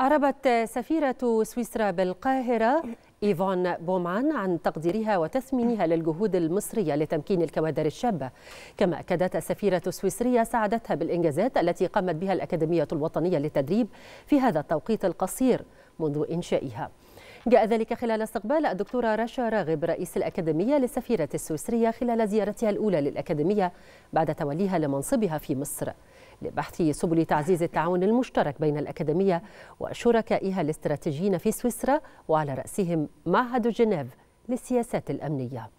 أعربت سفيرة سويسرا بالقاهرة إيفون بومان عن تقديرها وتثمينها للجهود المصرية لتمكين الكوادر الشابة كما أكدت السفيرة السويسرية سعادتها بالإنجازات التي قامت بها الأكاديمية الوطنية للتدريب في هذا التوقيت القصير منذ إنشائها جاء ذلك خلال استقبال الدكتورة رشا راغب رئيس الأكاديمية للسفيرة السويسرية خلال زيارتها الأولى للأكاديمية بعد توليها لمنصبها في مصر لبحث سبل تعزيز التعاون المشترك بين الأكاديمية وشركائها الاستراتيجيين في سويسرا وعلى رأسهم معهد جنيف للسياسات الأمنية